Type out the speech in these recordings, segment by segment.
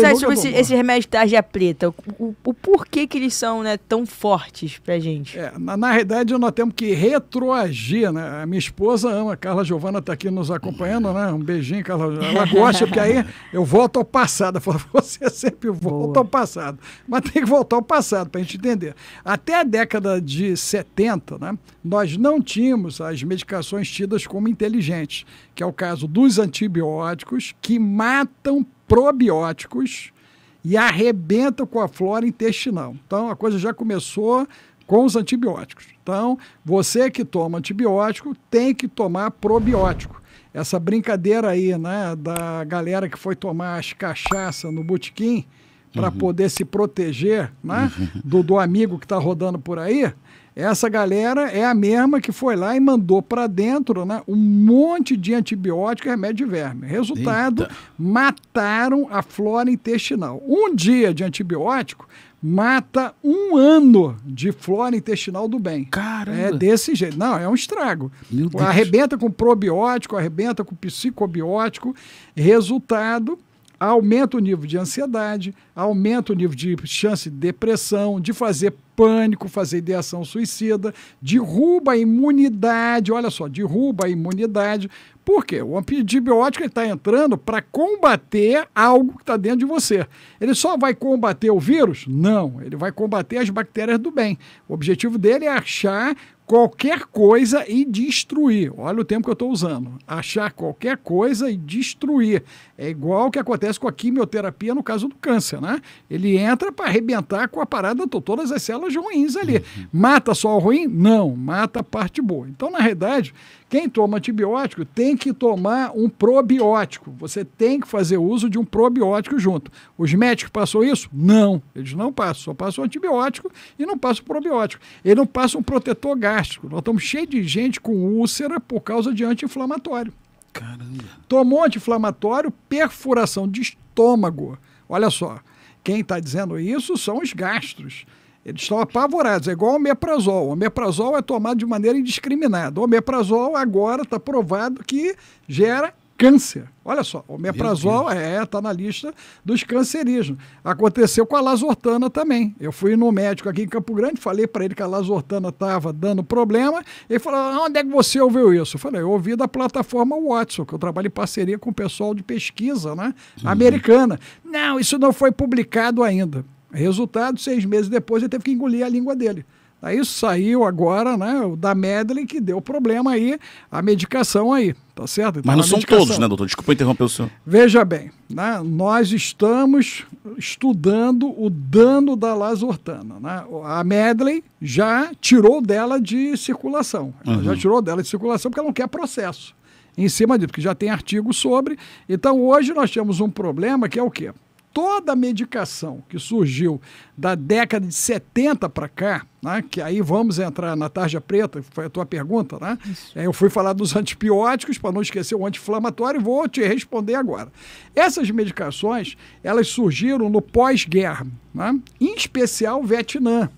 pensar sobre esses esse remédios tarja preta, o, o, o, porquê que eles são né, tão fortes pra gente? É, na, na realidade, nós temos que retroagir, né? A minha esposa ama, a Carla Giovana está aqui nos acompanhando, né? Um beijinho, Carla. Ela gosta, porque aí eu volto ao passado. Falo, você sempre volta Boa. ao passado. Mas tem que voltar ao passado para a gente entender. Até a década de 70, né? Nós não tínhamos as medicações tidas como inteligentes, que é o caso dos antibióticos que matam probióticos e arrebenta com a flora intestinal. Então a coisa já começou com os antibióticos. Então, você que toma antibiótico tem que tomar probiótico. Essa brincadeira aí, né, da galera que foi tomar as cachaça no botequim, para uhum. poder se proteger né, uhum. do, do amigo que está rodando por aí, essa galera é a mesma que foi lá e mandou para dentro né, um monte de antibiótico e remédio de verme. Resultado, Eita. mataram a flora intestinal. Um dia de antibiótico mata um ano de flora intestinal do bem. Cara, É desse jeito. Não, é um estrago. Arrebenta com probiótico, arrebenta com psicobiótico. Resultado, aumenta o nível de ansiedade, aumenta o nível de chance de depressão, de fazer pânico, fazer ideação suicida, derruba a imunidade, olha só, derruba a imunidade. Por quê? O antibiótico está entrando para combater algo que está dentro de você. Ele só vai combater o vírus? Não, ele vai combater as bactérias do bem. O objetivo dele é achar qualquer coisa e destruir. Olha o tempo que eu estou usando. Achar qualquer coisa e destruir. É igual o que acontece com a quimioterapia no caso do câncer, né? Ele entra para arrebentar com a parada, todas as células pessoas ruins ali. Uhum. Mata só o ruim? Não, mata a parte boa. Então, na realidade, quem toma antibiótico tem que tomar um probiótico. Você tem que fazer uso de um probiótico junto. Os médicos passou isso? Não, eles não passam, só passam antibiótico e não passam probiótico. Eles não passam um protetor gástrico. Nós estamos cheios de gente com úlcera por causa de anti-inflamatório. Caramba. Tomou anti-inflamatório, perfuração de estômago. Olha só, quem está dizendo isso são os gastros. Eles estão apavorados, é igual ao meprazol. O meprazol é tomado de maneira indiscriminada. O meprazol agora está provado que gera câncer. Olha só, o meprazol é, está na lista dos cancerígenos. Aconteceu com a lazortana também. Eu fui no médico aqui em Campo Grande, falei para ele que a lazortana estava dando problema. Ele falou: onde é que você ouviu isso? Eu falei: eu ouvi da plataforma Watson, que eu trabalho em parceria com o pessoal de pesquisa né, uhum. americana. Não, isso não foi publicado ainda. Resultado, seis meses depois ele teve que engolir a língua dele. Aí saiu agora, né, o da Medley, que deu problema aí, a medicação aí, tá certo? Então, Mas não são medicação. todos, né, doutor? Desculpa interromper o senhor. Veja bem, né, nós estamos estudando o dano da lazortana, né? A Medley já tirou dela de circulação. Ela uhum. já tirou dela de circulação porque ela não quer processo em cima disso, porque já tem artigo sobre. Então, hoje nós temos um problema que é o quê? toda a medicação que surgiu da década de 70 para cá, né, que aí vamos entrar na tarja preta, foi a tua pergunta, né? É, eu fui falar dos antibióticos para não esquecer o anti-inflamatório e vou te responder agora. Essas medicações, elas surgiram no pós-guerra, né, em especial Vietnã,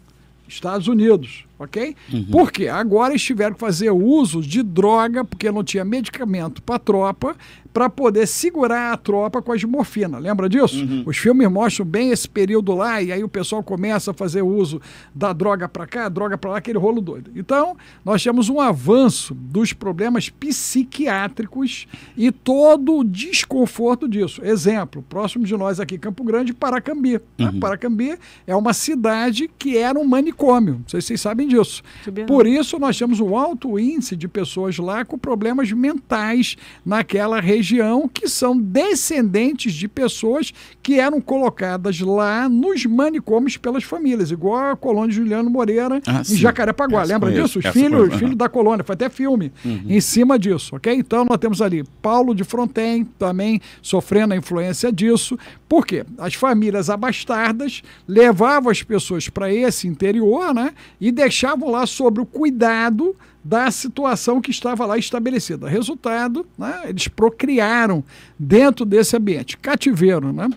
Estados Unidos ok? Uhum. Porque agora eles tiveram que fazer uso de droga, porque não tinha medicamento para a tropa, para poder segurar a tropa com a morfina. Lembra disso? Uhum. Os filmes mostram bem esse período lá, e aí o pessoal começa a fazer uso da droga para cá, droga para lá, aquele rolo doido. Então, nós temos um avanço dos problemas psiquiátricos e todo o desconforto disso. Exemplo, próximo de nós aqui, Campo Grande, Paracambi. Uhum. Paracambi é uma cidade que era um manicômio. Não sei se vocês sabem disso. Por isso, nós temos um alto índice de pessoas lá com problemas mentais naquela região, que são descendentes de pessoas que eram colocadas lá nos manicômios pelas famílias, igual a colônia Juliano Moreira ah, em Jacarepaguá. Essa Lembra disso? Os filhos, filhos da colônia, foi até filme uhum. em cima disso, ok? Então, nós temos ali Paulo de Fronten também sofrendo a influência disso. Por quê? As famílias abastardas levavam as pessoas para esse interior, né? E deixavam deixavam lá sobre o cuidado da situação que estava lá estabelecida. Resultado, né, eles procriaram dentro desse ambiente, cativeiro, né?